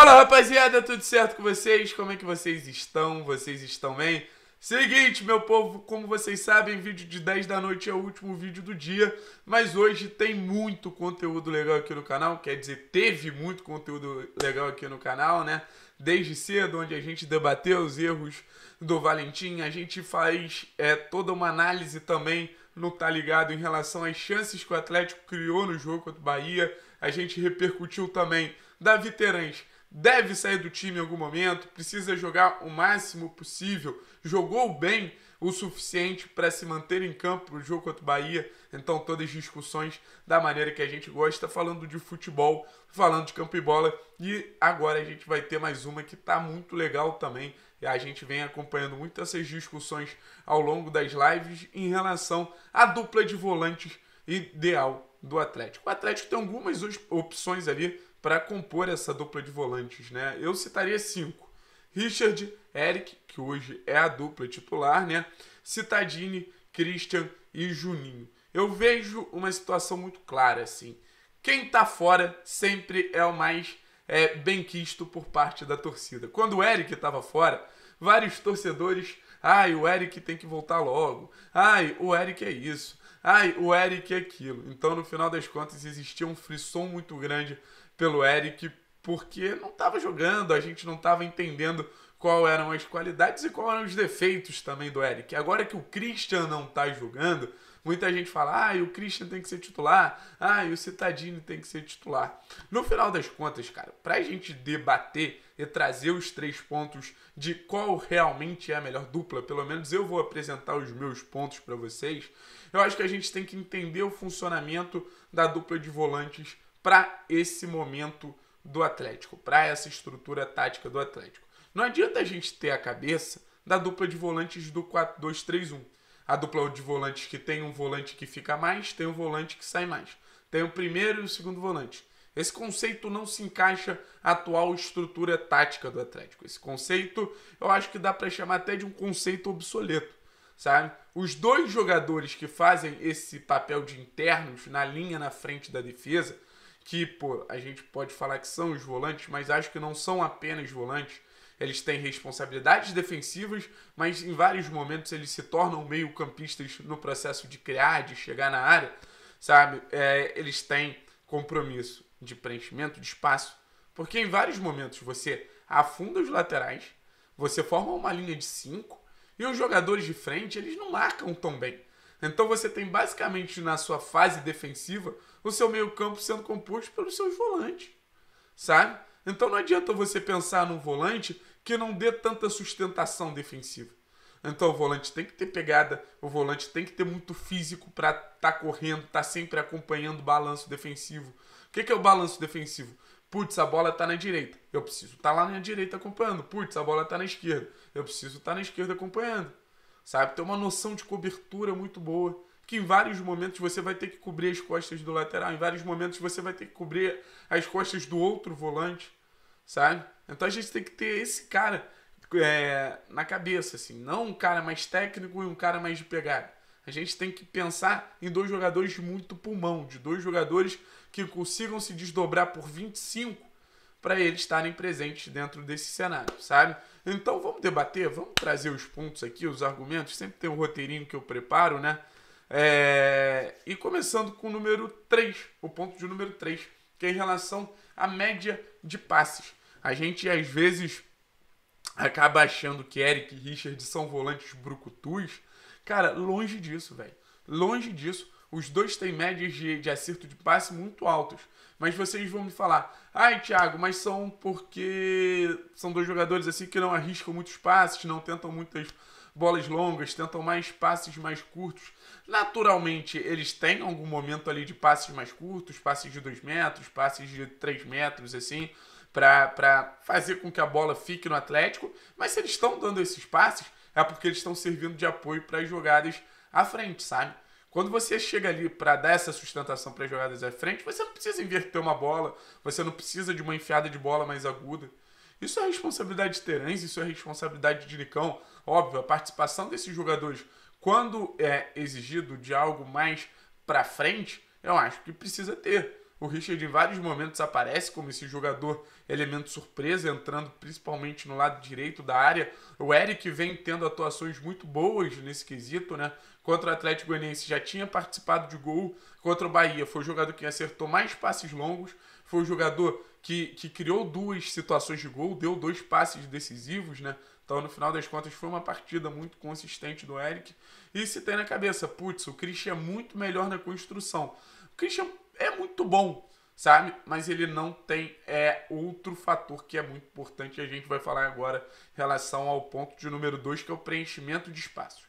Fala rapaziada, tudo certo com vocês? Como é que vocês estão? Vocês estão bem? Seguinte, meu povo, como vocês sabem, vídeo de 10 da noite é o último vídeo do dia, mas hoje tem muito conteúdo legal aqui no canal, quer dizer, teve muito conteúdo legal aqui no canal, né? Desde cedo, onde a gente debateu os erros do Valentim, a gente faz é, toda uma análise também no Tá Ligado em relação às chances que o Atlético criou no jogo contra o Bahia, a gente repercutiu também da Viterães deve sair do time em algum momento, precisa jogar o máximo possível, jogou bem o suficiente para se manter em campo no o jogo contra o Bahia. Então, todas as discussões da maneira que a gente gosta, falando de futebol, falando de campo e bola. E agora a gente vai ter mais uma que está muito legal também. E a gente vem acompanhando muito essas discussões ao longo das lives em relação à dupla de volantes ideal do Atlético. O Atlético tem algumas opções ali para compor essa dupla de volantes, né? Eu citaria cinco. Richard, Eric, que hoje é a dupla titular, né? Citadini, Christian e Juninho. Eu vejo uma situação muito clara, assim. Quem tá fora sempre é o mais é, quisto por parte da torcida. Quando o Eric estava fora, vários torcedores... Ai, o Eric tem que voltar logo. Ai, o Eric é isso. Ai, o Eric é aquilo. Então, no final das contas, existia um frisson muito grande pelo Eric, porque não estava jogando, a gente não estava entendendo qual eram as qualidades e qual eram os defeitos também do Eric. Agora que o Christian não está jogando, muita gente fala: "Ah, e o Christian tem que ser titular. Ah, e o Citadini tem que ser titular". No final das contas, cara, para a gente debater e trazer os três pontos de qual realmente é a melhor dupla, pelo menos eu vou apresentar os meus pontos para vocês. Eu acho que a gente tem que entender o funcionamento da dupla de volantes para esse momento do Atlético, para essa estrutura tática do Atlético. Não adianta a gente ter a cabeça da dupla de volantes do 4-2-3-1. A dupla de volantes que tem um volante que fica mais, tem um volante que sai mais. Tem o primeiro e o segundo volante. Esse conceito não se encaixa à atual estrutura tática do Atlético. Esse conceito, eu acho que dá para chamar até de um conceito obsoleto, sabe? Os dois jogadores que fazem esse papel de internos na linha na frente da defesa, que pô, a gente pode falar que são os volantes, mas acho que não são apenas volantes. Eles têm responsabilidades defensivas, mas em vários momentos eles se tornam meio-campistas no processo de criar, de chegar na área, sabe? É, eles têm compromisso de preenchimento de espaço, porque em vários momentos você afunda os laterais, você forma uma linha de cinco e os jogadores de frente eles não marcam tão bem. Então você tem basicamente na sua fase defensiva o seu meio-campo sendo composto pelos seus volantes, sabe? Então não adianta você pensar num volante que não dê tanta sustentação defensiva. Então o volante tem que ter pegada, o volante tem que ter muito físico para estar tá correndo, tá sempre acompanhando o balanço defensivo. O que, que é o balanço defensivo? Putz, a bola tá na direita. Eu preciso estar tá lá na direita acompanhando. Putz, a bola tá na esquerda. Eu preciso estar tá na esquerda acompanhando. Sabe? Ter uma noção de cobertura muito boa que em vários momentos você vai ter que cobrir as costas do lateral, em vários momentos você vai ter que cobrir as costas do outro volante, sabe? Então a gente tem que ter esse cara é, na cabeça, assim, não um cara mais técnico e um cara mais de pegada. A gente tem que pensar em dois jogadores de muito pulmão, de dois jogadores que consigam se desdobrar por 25 para eles estarem presentes dentro desse cenário, sabe? Então vamos debater, vamos trazer os pontos aqui, os argumentos. Sempre tem um roteirinho que eu preparo, né? É... E começando com o número 3, o ponto de número 3, que é em relação à média de passes. A gente às vezes acaba achando que Eric e Richard são volantes brucutus. Cara, longe disso, velho. Longe disso. Os dois têm médias de, de, acerto de passe muito altas. Mas vocês vão me falar, ai Thiago, mas são porque são dois jogadores assim que não arriscam muitos passes, não tentam muitas bolas longas, tentam mais passes mais curtos. Naturalmente, eles têm algum momento ali de passes mais curtos, passes de 2 metros, passes de 3 metros, assim, para fazer com que a bola fique no Atlético. Mas se eles estão dando esses passes, é porque eles estão servindo de apoio para as jogadas à frente, sabe? Quando você chega ali para dar essa sustentação para as jogadas à frente, você não precisa inverter uma bola, você não precisa de uma enfiada de bola mais aguda. Isso é responsabilidade de Terence, isso é responsabilidade de Licão. Óbvio, a participação desses jogadores, quando é exigido de algo mais para frente, eu acho que precisa ter. O Richard em vários momentos aparece como esse jogador elemento surpresa, entrando principalmente no lado direito da área. O Eric vem tendo atuações muito boas nesse quesito, né? Contra o Atlético Goianiense já tinha participado de gol, contra o Bahia foi o jogador que acertou mais passes longos, foi o jogador que, que criou duas situações de gol, deu dois passes decisivos, né? Então, no final das contas, foi uma partida muito consistente do Eric. E se tem na cabeça, putz, o Christian é muito melhor na construção. O Christian é muito bom, sabe? Mas ele não tem é outro fator que é muito importante. A gente vai falar agora em relação ao ponto de número 2, que é o preenchimento de espaço.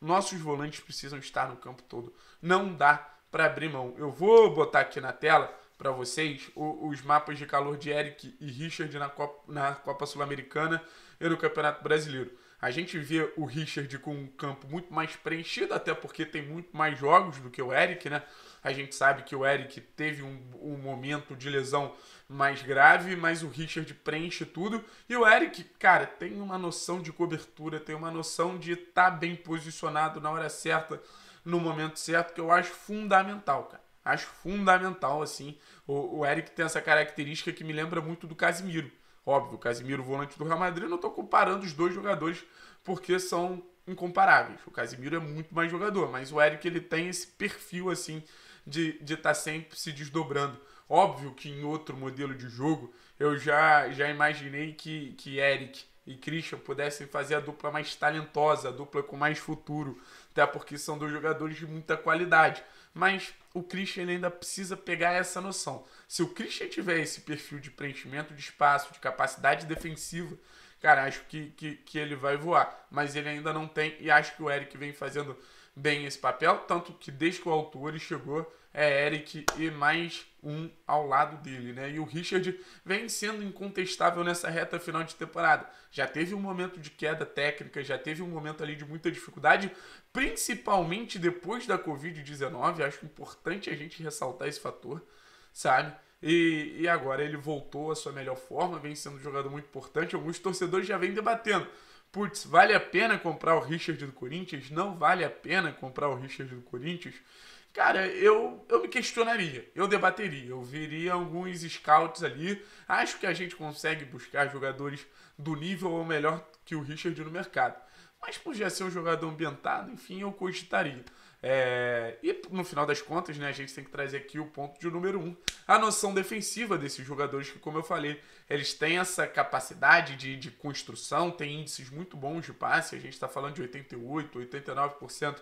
Nossos volantes precisam estar no campo todo. Não dá para abrir mão. Eu vou botar aqui na tela para vocês o, os mapas de calor de Eric e Richard na Copa, na Copa Sul-Americana e no Campeonato Brasileiro. A gente vê o Richard com um campo muito mais preenchido, até porque tem muito mais jogos do que o Eric, né? A gente sabe que o Eric teve um, um momento de lesão mais grave, mas o Richard preenche tudo. E o Eric, cara, tem uma noção de cobertura, tem uma noção de estar tá bem posicionado na hora certa, no momento certo, que eu acho fundamental, cara. Acho fundamental, assim. O, o Eric tem essa característica que me lembra muito do Casimiro. Óbvio, o Casimiro, volante do Real Madrid, eu não estou comparando os dois jogadores porque são incomparáveis. O Casimiro é muito mais jogador, mas o Eric ele tem esse perfil, assim, de estar de tá sempre se desdobrando. Óbvio que em outro modelo de jogo eu já, já imaginei que, que Eric e Christian pudessem fazer a dupla mais talentosa, a dupla com mais futuro, até porque são dois jogadores de muita qualidade mas o Christian ainda precisa pegar essa noção. Se o Christian tiver esse perfil de preenchimento de espaço, de capacidade defensiva, cara, acho que, que, que ele vai voar. Mas ele ainda não tem, e acho que o Eric vem fazendo bem esse papel, tanto que desde que o autor chegou, é Eric e mais um ao lado dele, né? E o Richard vem sendo incontestável nessa reta final de temporada. Já teve um momento de queda técnica, já teve um momento ali de muita dificuldade, principalmente depois da Covid-19. Acho importante a gente ressaltar esse fator, sabe? E, e agora ele voltou à sua melhor forma, vem sendo um jogador muito importante. Alguns torcedores já vêm debatendo putz, vale a pena comprar o Richard do Corinthians? Não vale a pena comprar o Richard do Corinthians? Cara, eu, eu me questionaria, eu debateria, eu veria alguns scouts ali. Acho que a gente consegue buscar jogadores do nível ou melhor que o Richard no mercado. Mas por já ser um jogador ambientado, enfim, eu cogitaria. É... E no final das contas, né, a gente tem que trazer aqui o ponto de número um, a noção defensiva desses jogadores, que, como eu falei, eles têm essa capacidade de, de construção, têm índices muito bons de passe, a gente está falando de 88%, 89%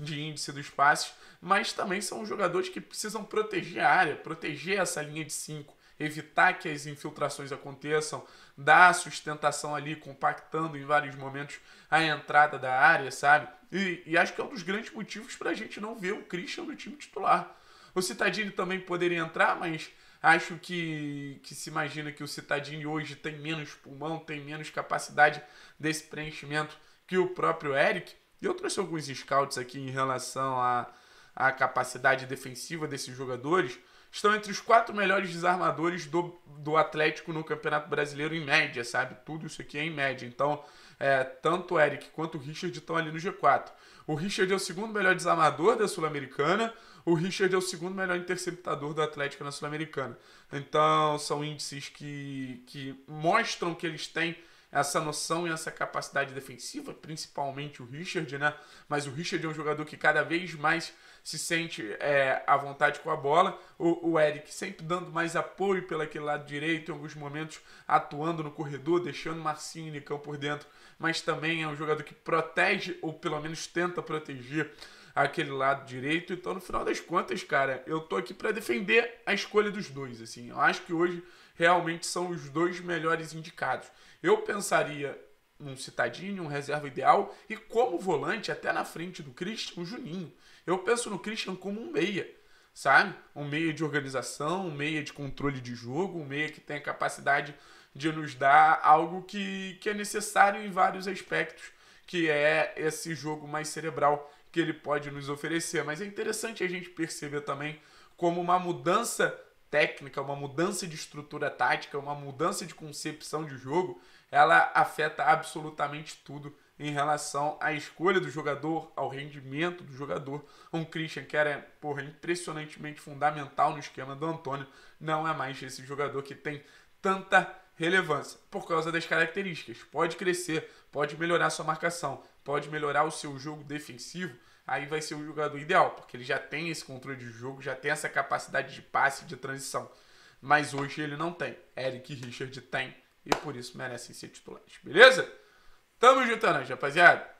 de índice dos passes, mas também são jogadores que precisam proteger a área, proteger essa linha de 5, evitar que as infiltrações aconteçam, dar sustentação ali, compactando em vários momentos a entrada da área, sabe? E, e acho que é um dos grandes motivos para a gente não ver o Christian no time titular. O Citadini também poderia entrar, mas acho que, que se imagina que o Citadini hoje tem menos pulmão, tem menos capacidade desse preenchimento que o próprio Eric. E eu trouxe alguns scouts aqui em relação à, à capacidade defensiva desses jogadores. Estão entre os quatro melhores desarmadores do, do Atlético no Campeonato Brasileiro em média, sabe? Tudo isso aqui é em média. Então, é, tanto o Eric quanto o Richard estão ali no G4. O Richard é o segundo melhor desarmador da Sul-Americana. O Richard é o segundo melhor interceptador do Atlético na Sul-Americana. Então, são índices que, que mostram que eles têm essa noção e essa capacidade defensiva, principalmente o Richard, né? Mas o Richard é um jogador que cada vez mais se sente é, à vontade com a bola. O, o, Eric sempre dando mais apoio pelo aquele lado direito, em alguns momentos atuando no corredor, deixando Marcinho e Nicão por dentro. Mas também é um jogador que protege, ou pelo menos tenta proteger, aquele lado direito. Então, no final das contas, cara, eu tô aqui para defender a escolha dos dois. Assim, eu acho que hoje realmente são os dois melhores indicados. Eu pensaria num Citadinho, um reserva ideal e como volante, até na frente do Christian, o Juninho. Eu penso no Christian como um meia, sabe? Um meia de organização, um meia de controle de jogo, um meia que tem a capacidade de nos dar algo que, que é necessário em vários aspectos, que é esse jogo mais cerebral que ele pode nos oferecer. Mas é interessante a gente perceber também como uma mudança técnica, uma mudança de estrutura tática, uma mudança de concepção de jogo, ela afeta absolutamente tudo em relação à escolha do jogador, ao rendimento do jogador. Um Christian que era porra, impressionantemente fundamental no esquema do Antônio, não é mais esse jogador que tem tanta relevância por causa das características. Pode crescer, pode melhorar sua marcação, pode melhorar o seu jogo defensivo, aí vai ser o jogador ideal, porque ele já tem esse controle de jogo, já tem essa capacidade de passe, de transição. Mas hoje ele não tem. Eric Richard tem e por isso merecem ser titulares, beleza? Tamo juntando, rapaziada.